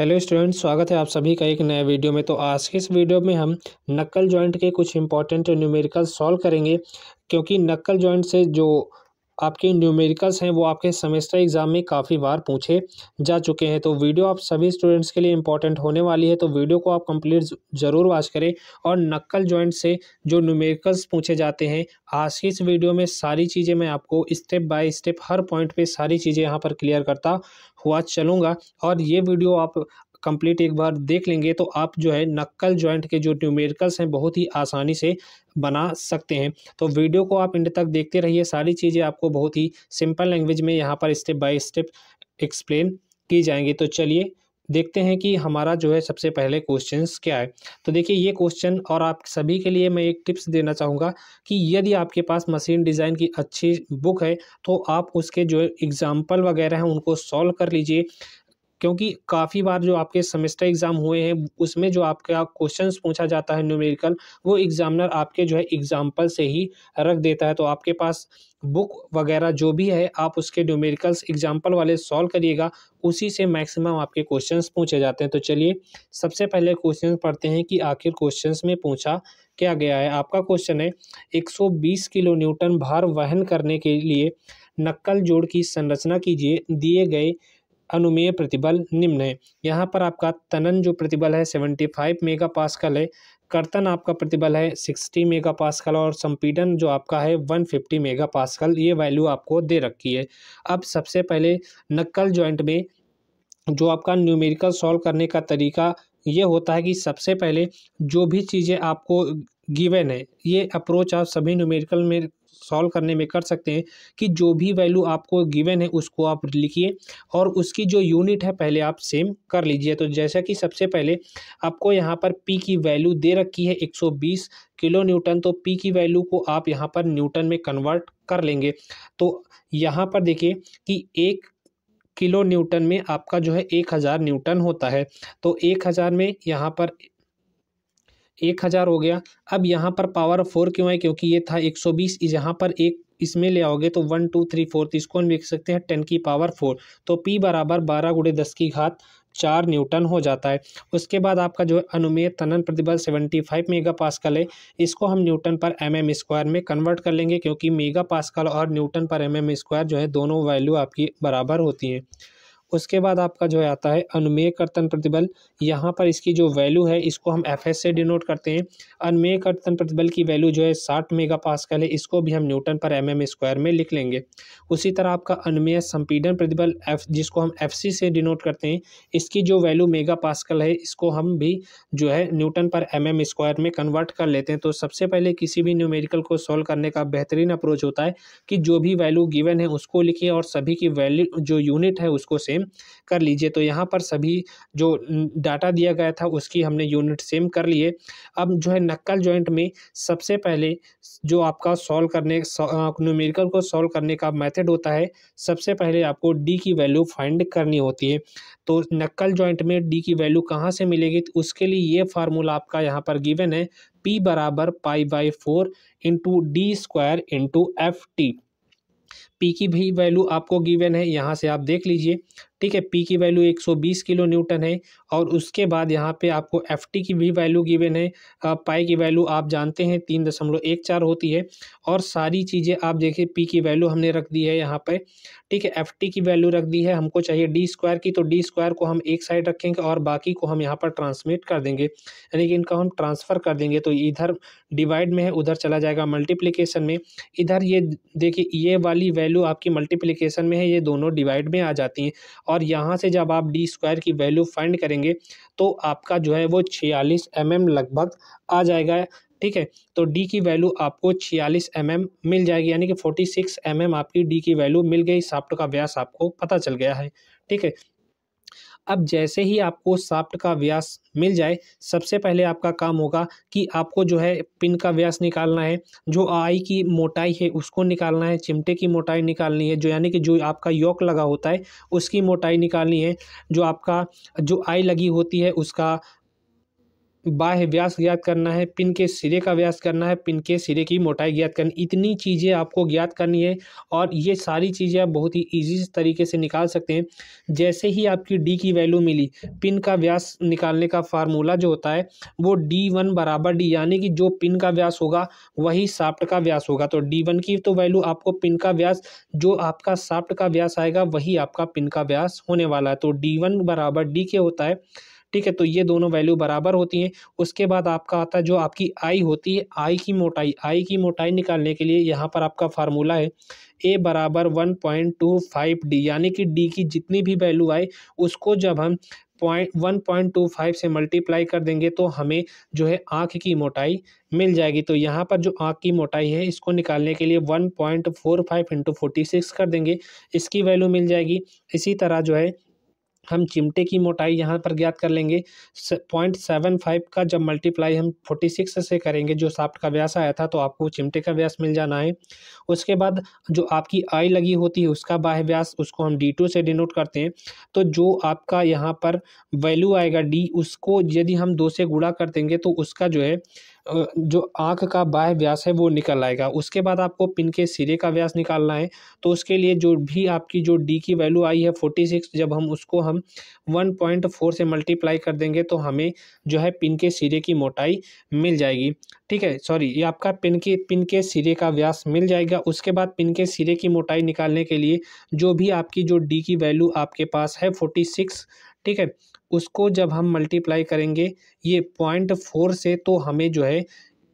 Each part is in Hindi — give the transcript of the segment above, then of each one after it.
हेलो स्टूडेंट्स स्वागत है आप सभी का एक नया वीडियो में तो आज के इस वीडियो में हम नक्कल जॉइंट के कुछ इंपॉर्टेंट न्यूमेरिकल सॉल्व करेंगे क्योंकि नक्कल जॉइंट से जो आपके न्यूमेरिकल्स हैं वो आपके सेमेस्टर एग्ज़ाम में काफ़ी बार पूछे जा चुके हैं तो वीडियो आप सभी स्टूडेंट्स के लिए इंपॉर्टेंट होने वाली है तो वीडियो को आप कंप्लीट ज़रूर वॉच करें और नक्कल जॉइंट से जो न्यूमेरिकल्स पूछे जाते हैं आज की इस वीडियो में सारी चीज़ें मैं आपको स्टेप बाय स्टेप हर पॉइंट पे सारी चीज़ें यहाँ पर क्लियर करता हुआ चलूँगा और ये वीडियो आप कंप्लीट एक बार देख लेंगे तो आप जो है नक्कल जॉइंट के जो न्यूमेरिकल्स हैं बहुत ही आसानी से बना सकते हैं तो वीडियो को आप इंड तक देखते रहिए सारी चीज़ें आपको बहुत ही सिंपल लैंग्वेज में यहाँ पर स्टेप बाय स्टेप एक्सप्लेन की जाएंगी तो चलिए देखते हैं कि हमारा जो है सबसे पहले क्वेश्चन क्या है तो देखिए ये क्वेश्चन और आप सभी के लिए मैं एक टिप्स देना चाहूँगा कि यदि आपके पास मशीन डिज़ाइन की अच्छी बुक है तो आप उसके जो एग्ज़ाम्पल वगैरह हैं उनको सॉल्व कर लीजिए क्योंकि काफ़ी बार जो आपके सेमेस्टर एग्ज़ाम हुए हैं उसमें जो आपका क्वेश्चंस पूछा जाता है न्यूमेरिकल वो एग्ज़ामिनर आपके जो है एग्ज़ाम्पल से ही रख देता है तो आपके पास बुक वगैरह जो भी है आप उसके न्यूमेरिकल्स एग्जाम्पल वाले सॉल्व करिएगा उसी से मैक्सिमम आपके क्वेश्चंस पूछे जाते हैं तो चलिए सबसे पहले क्वेश्चन पढ़ते हैं कि आखिर क्वेश्चन में पूछा क्या गया है आपका क्वेश्चन है एक किलो न्यूटन भार वहन करने के लिए नक्कल जोड़ की संरचना कीजिए दिए गए अनुमेय प्रतिबल निम्न है यहाँ पर आपका तनन जो प्रतिबल है सेवेंटी फाइव मेगा पासकल है कर्तन आपका प्रतिबल है सिक्सटी मेगा पासकल और संपीडन जो आपका है वन फिफ्टी मेगा पासकल ये वैल्यू आपको दे रखी है अब सबसे पहले नक्कल जॉइंट में जो आपका न्यूमेरिकल सॉल्व करने का तरीका ये होता है कि सबसे पहले जो भी चीज़ें आपको गिवन है ये अप्रोच आप सभी न्यूमेरिकल में सॉल्व करने में कर सकते हैं कि जो भी वैल्यू आपको गिवन है उसको आप लिखिए और उसकी जो यूनिट है पहले आप सेम कर लीजिए तो जैसा कि सबसे पहले आपको यहाँ पर पी की वैल्यू दे रखी है 120 किलो न्यूटन तो पी की वैल्यू को आप यहाँ पर न्यूटन में कन्वर्ट कर लेंगे तो यहाँ पर देखिए कि एक किलो न्यूटन में आपका जो है एक हज़ार न्यूटन होता है तो एक हज़ार में यहाँ पर एक हज़ार हो गया अब यहाँ पर पावर ऑफ फोर क्यों है क्योंकि ये था एक सौ बीस यहाँ पर एक इसमें ले आओगे तो वन टू थ्री फोर इसको हम लिख सकते हैं टेन की पावर फोर तो पी बराबर बारह गुड़े दस की घात चार न्यूटन हो जाता है उसके बाद आपका जो अनुमेय तनन प्रतिबल फाइव मेगा पास्कल है इसको हम newton per M M square में कन्वर्ट कर लेंगे क्योंकि मेगा पास्कल और newton per M M square जो है दोनों वैल्यू आपकी बराबर होती हैं उसके बाद आपका जो आता है अनुमेय कर्तन प्रतिबल यहाँ पर इसकी जो वैल्यू है इसको हम एफ से डिनोट करते हैं अनुमेय कर्तन प्रतिबल की वैल्यू जो है साठ मेगा पास्कल है इसको भी हम newton per M M square में लिख लेंगे उसी तरह आपका अनुमेय संपीडन प्रतिबल एफ जिसको हम एफ से डिनोट करते हैं इसकी जो वैल्यू मेगा पास्कल है इसको हम भी जो है newton per M M square में कन्वर्ट कर लेते हैं तो सबसे पहले किसी भी न्यूमेरिकल को सॉल्व करने का बेहतरीन अप्रोच होता है कि जो भी वैल्यू गिवन है उसको लिखिए और सभी की वैल्यू जो यूनिट है उसको सेम सेम कर लीजिए तो यहाँ पर सभी जो डाटा दिया गया था उसकी हमने यूनिट सेम कर लिए अब जो है नक्कल जॉइंट में सबसे पहले जो आपका सॉल्व करने न्यूमेरिकल को सॉल्व करने का मेथड होता है सबसे पहले आपको डी की वैल्यू फाइंड करनी होती है तो नक्कल जॉइंट में डी की वैल्यू कहाँ से मिलेगी तो उसके लिए ये फार्मूला आपका यहाँ पर गिवन है पी बराबर pi by four into D square into F T P की भी वैल्यू आपको गिवन है यहाँ से आप देख लीजिए ठीक है पी की वैल्यू 120 किलो न्यूटन है और उसके बाद यहाँ पे आपको एफ टी की भी वैल्यू गिवन है पाई की वैल्यू आप जानते हैं तीन दशमलव एक चार होती है और सारी चीज़ें आप देखिए पी की वैल्यू हमने रख दी है यहाँ पे ठीक है एफ टी की वैल्यू रख दी है हमको चाहिए डी स्क्वायर की तो डी स्क्वायर को हम एक साइड रखेंगे और बाकी को हम यहाँ पर ट्रांसमिट कर देंगे यानी कि इनका हम ट्रांसफ़र कर देंगे तो इधर डिवाइड में है उधर चला जाएगा मल्टीप्लीकेशन में इधर ये देखिए ये वाली वैल्यू वैल्यू आपकी मल्टीप्लिकेशन में है ये दोनों डिवाइड में आ जाती हैं और यहाँ से जब आप डी स्क्वायर की वैल्यू फाइंड करेंगे तो आपका जो है वो छियालीस एम mm लगभग आ जाएगा ठीक है तो डी की वैल्यू आपको छियालीस एम mm मिल जाएगी यानी कि फोर्टी सिक्स एम mm आपकी डी की वैल्यू मिल गई साफ्ट तो का व्यास आपको पता चल गया है ठीक है अब जैसे ही आपको साफ्ट का व्यास मिल जाए सबसे पहले आपका काम होगा कि आपको जो है पिन का व्यास निकालना है जो आई की मोटाई है उसको निकालना है चिमटे की मोटाई निकालनी है जो यानी कि जो आपका योक लगा होता है उसकी मोटाई निकालनी है जो आपका जो आई लगी होती है उसका बाह्य व्यास ज्ञात करना है पिन के सिरे का व्यास करना है पिन के सिरे की मोटाई ज्ञात करनी इतनी चीज़ें आपको ज्ञात करनी है और ये सारी चीज़ें आप बहुत ही ईजी तरीके से निकाल सकते हैं जैसे ही आपकी डी की वैल्यू मिली पिन का व्यास निकालने का फार्मूला जो होता है वो डी वन बराबर डी यानी कि जो पिन का व्यास होगा वही साफ्ट का व्यास होगा तो डी वन की तो वैल्यू आपको पिन का व्यास जो आपका साफ्ट का व्यास आएगा वही आपका पिन का व्यास होने वाला है तो डी वन बराबर डी के होता है ठीक है तो ये दोनों वैल्यू बराबर होती हैं उसके बाद आपका आता है जो आपकी आई होती है आई की मोटाई आई की मोटाई निकालने के लिए यहाँ पर आपका फार्मूला है ए बराबर one point two five D यानी कि डी की जितनी भी वैल्यू आए उसको जब हम point one point two five से मल्टीप्लाई कर देंगे तो हमें जो है आँख की मोटाई मिल जाएगी तो यहाँ पर जो आँख की मोटाई है इसको निकालने के लिए one point four five into forty six कर देंगे इसकी वैल्यू मिल जाएगी इसी तरह जो है हम चिमटे की मोटाई यहाँ पर ज्ञात कर लेंगे पॉइंट सेवन फाइव का जब मल्टीप्लाई हम फोर्टी सिक्स से करेंगे जो साफ्ट का व्यास आया था तो आपको चिमटे का व्यास मिल जाना है उसके बाद जो आपकी आई लगी होती है उसका बाह्य व्यास उसको हम डी टू से डिनोट करते हैं तो जो आपका यहाँ पर वैल्यू आएगा डी उसको यदि हम दो से गुड़ा कर देंगे तो उसका जो है जो आँख का बाह्य व्यास है वो निकल आएगा उसके बाद आपको पिन के सिरे का व्यास निकालना है तो उसके लिए जो भी आपकी जो डी की वैल्यू आई है फोर्टी सिक्स जब हम उसको हम वन पॉइंट फोर से मल्टीप्लाई कर देंगे तो हमें जो है पिन के सिरे की मोटाई मिल जाएगी ठीक है सॉरी ये आपका पिन के पिन के सिरे का व्यास मिल जाएगा उसके बाद पिन के सिरे की मोटाई निकालने के लिए जो भी आपकी जो डी की वैल्यू आपके पास है फोर्टी सिक्स ठीक है उसको जब हम मल्टीप्लाई करेंगे ये पॉइंट फोर से तो हमें जो है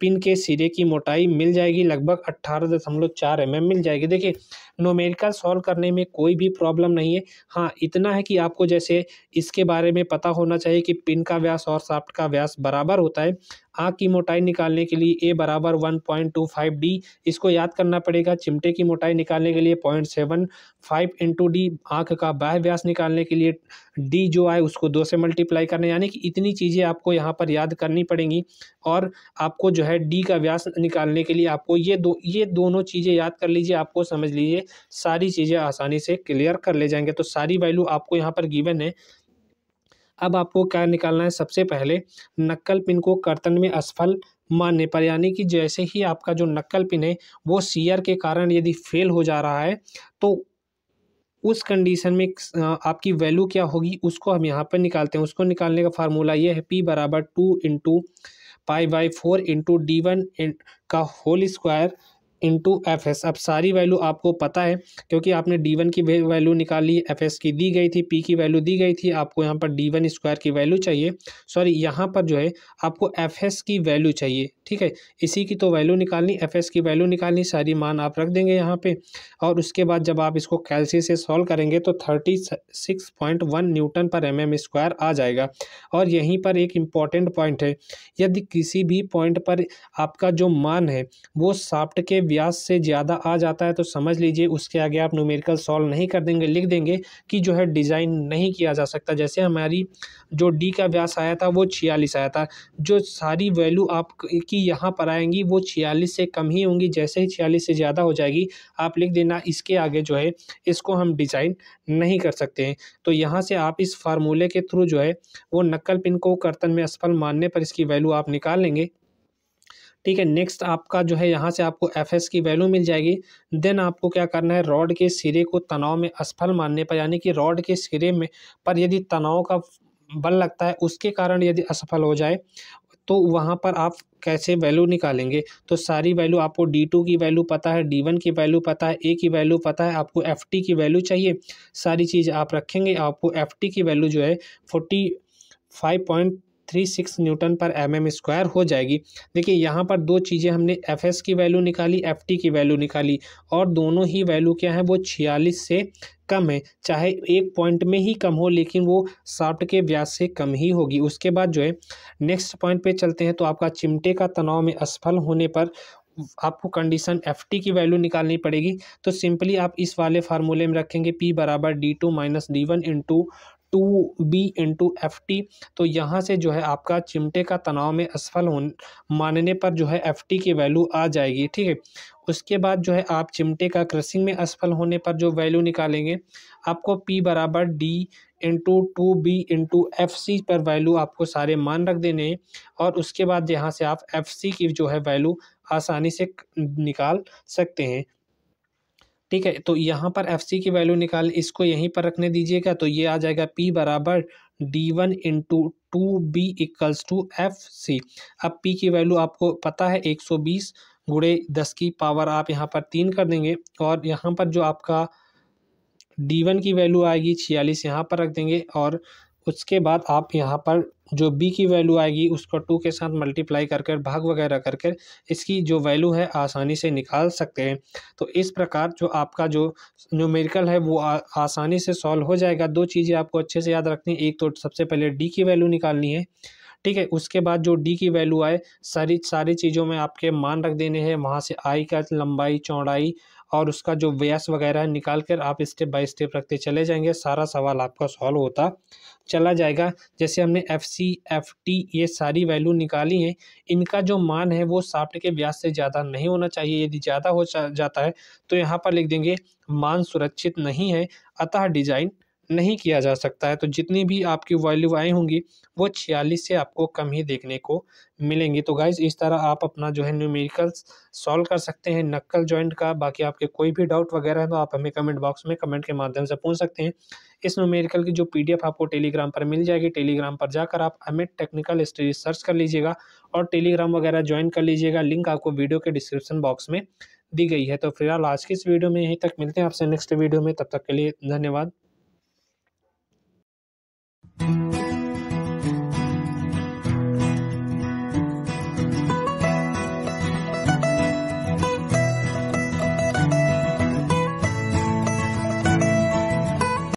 पिन के सिरे की मोटाई मिल जाएगी लगभग अट्ठारह दशमलव चार एम mm मिल जाएगी देखिए नोमेरिकल सॉल्व करने में कोई भी प्रॉब्लम नहीं है हाँ इतना है कि आपको जैसे इसके बारे में पता होना चाहिए कि पिन का व्यास और साफ्ट का व्यास बराबर होता है आँख की मोटाई निकालने के लिए ए बराबर one point two five D इसको याद करना पड़ेगा चिमटे की मोटाई निकालने के लिए point seven five into D आँख का बाह व्यास निकालने के लिए डी जो आए उसको दो से मल्टीप्लाई करना यानी कि इतनी चीज़ें आपको यहाँ पर याद करनी पड़ेंगी और आपको जो है डी का व्यास निकालने के लिए आपको ये दो ये दोनों चीज़ें याद कर लीजिए आपको समझ लीजिए सारी चीज़ें आसानी से क्लियर कर ले जाएंगे तो सारी वैल्यू आपको यहाँ पर गिवन है अब आपको क्या निकालना है सबसे पहले नक्कल पिन को कर्तन में असफल मानने पर यानी कि जैसे ही आपका जो नक्कल पिन है वो सीयर के कारण यदि फेल हो जा रहा है तो उस कंडीशन में आपकी वैल्यू क्या होगी उसको हम यहाँ पर निकालते हैं उसको निकालने का फार्मूला ये है पी बराबर two into pi by four into D one का whole square into F S अब सारी वैल्यू आपको पता है क्योंकि आपने डी वन की वैल्यू निकाली एफ एस की दी गई थी पी की वैल्यू दी गई थी आपको यहाँ पर डी वन स्क्वायर की वैल्यू चाहिए सॉरी यहाँ पर जो है आपको एफ एस की वैल्यू चाहिए ठीक है इसी की तो वैल्यू निकालनी एफ एस की वैल्यू निकालनी सारी मान आप रख देंगे यहाँ पर और उसके बाद जब आप इसको कैलसी से सॉल्व करेंगे तो thirty six point one newton per M M square आ जाएगा और यहीं पर एक इम्पॉर्टेंट पॉइंट है यदि किसी भी पॉइंट पर आपका जो मान है वो साफ्ट के व्यास से ज़्यादा आ जाता है तो समझ लीजिए उसके आगे आप न्यूमेरिकल सॉल्व नहीं कर देंगे लिख देंगे कि जो है डिज़ाइन नहीं किया जा सकता जैसे हमारी जो डी का व्यास आया था वो छियालीस आया था जो सारी वैल्यू आप की यहाँ पर आएंगी वो छियालीस से कम ही होंगी जैसे ही छियालीस से ज़्यादा हो जाएगी आप लिख देना इसके आगे जो है इसको हम डिज़ाइन नहीं कर सकते हैं तो यहाँ से आप इस फार्मूले के थ्रू जो है वो नक्कल पिन को कर्तन में असफल मानने पर इसकी वैल्यू आप निकाल लेंगे ठीक है नेक्स्ट आपका जो है यहाँ से आपको एफ की वैल्यू मिल जाएगी देन आपको क्या करना है रॉड के सिरे को तनाव में असफल मानने पर यानी कि रॉड के सिरे में पर यदि तनाव का बल लगता है उसके कारण यदि असफल हो जाए तो वहाँ पर आप कैसे वैल्यू निकालेंगे तो सारी वैल्यू आपको डी टू की वैल्यू पता है डी वन की वैल्यू पता है ए की वैल्यू पता है आपको एफ टी की वैल्यू चाहिए सारी चीज़ आप रखेंगे आपको एफ टी की वैल्यू जो है forty five point three six newton per M M square हो जाएगी देखिए यहाँ पर दो चीज़ें हमने एफ एस की वैल्यू निकाली एफ टी की वैल्यू निकाली और दोनों ही वैल्यू क्या है वो छियालीस से कम है चाहे एक पॉइंट में ही कम हो लेकिन वो साफ्ट के व्यास से कम ही होगी उसके बाद जो है नेक्स्ट पॉइंट पे चलते हैं तो आपका चिमटे का तनाव में असफल होने पर आपको कंडीशन एफ टी की वैल्यू निकालनी पड़ेगी तो सिंपली आप इस वाले फार्मूले में रखेंगे पी बराबर D two minus D one into two B into F T तो यहाँ से जो है आपका चिमटे का तनाव में असफल हो मानने पर जो है एफ टी की वैल्यू आ जाएगी ठीक है उसके बाद जो है आप चिमटे का क्रसिंग में असफल होने पर जो वैल्यू निकालेंगे आपको पी बराबर D into two B into F C पर वैल्यू आपको सारे मान रख देने हैं और उसके बाद यहाँ से आप एफ सी की जो है वैल्यू आसानी से निकाल सकते हैं ठीक है तो यहाँ पर एफ सी की वैल्यू निकाल इसको यहीं पर रखने दीजिएगा तो ये आ जाएगा पी बराबर D one into two B equals to F C अब पी की वैल्यू आपको पता है एक सौ बीस गुड़े दस की पावर आप यहाँ पर तीन कर देंगे और यहाँ पर जो आपका डी वन की वैल्यू आएगी छियालीस यहाँ पर रख देंगे और उसके बाद आप यहाँ पर जो बी की वैल्यू आएगी उसको टू के साथ मल्टीप्लाई कर कर भाग वगैरह कर कर इसकी जो वैल्यू है आसानी से निकाल सकते हैं तो इस प्रकार जो आपका जो न्यूमेरिकल है वो आ, आसानी से सॉल्व हो जाएगा दो चीज़ें आपको अच्छे से याद रखनी एक तो सबसे पहले डी की वैल्यू निकालनी है ठीक है उसके बाद जो डी की वैल्यू आए सारी सारी चीज़ों में आपके मान रख देने हैं वहाँ से आई का लंबाई चौड़ाई और उसका जो व्यास वगैरह निकाल कर आप स्टेप बाय स्टेप रखते चले जाएंगे सारा सवाल आपका सॉल्व होता चला जाएगा जैसे हमने एफ सी एफ टी ये सारी वैल्यू निकाली हैं इनका जो मान है वो साफ्ट के ब्याज से ज़्यादा नहीं होना चाहिए यदि ज़्यादा हो जाता है तो यहाँ पर लिख देंगे मान सुरक्षित नहीं है अतः डिजाइन नहीं किया जा सकता है तो जितनी भी आपकी वैल्यू आई होंगी वो छियालीस से आपको कम ही देखने को मिलेंगी तो गाइज इस तरह आप अपना जो है न्यूमेरिकल सॉल्व कर सकते हैं नक्कल जॉइंट का बाकी आपके कोई भी डाउट वगैरह है तो आप हमें कमेंट बॉक्स में कमेंट के माध्यम से पूछ सकते हैं इस नोमेरिकल की जो पीडीएफ आपको टेलीग्राम पर मिल जाएगी टेलीग्राम पर जाकर आप अमित टेक्निकल स्टडीज सर्च कर लीजिएगा और टेलीग्राम वगैरह ज्वाइन कर लीजिएगा लिंक आपको वीडियो के डिस्क्रिप्शन बॉक्स में दी गई है तो फिलहाल आज की इस वीडियो में यहीं तक मिलते हैं आपसे नेक्स्ट वीडियो में तब तक के लिए धन्यवाद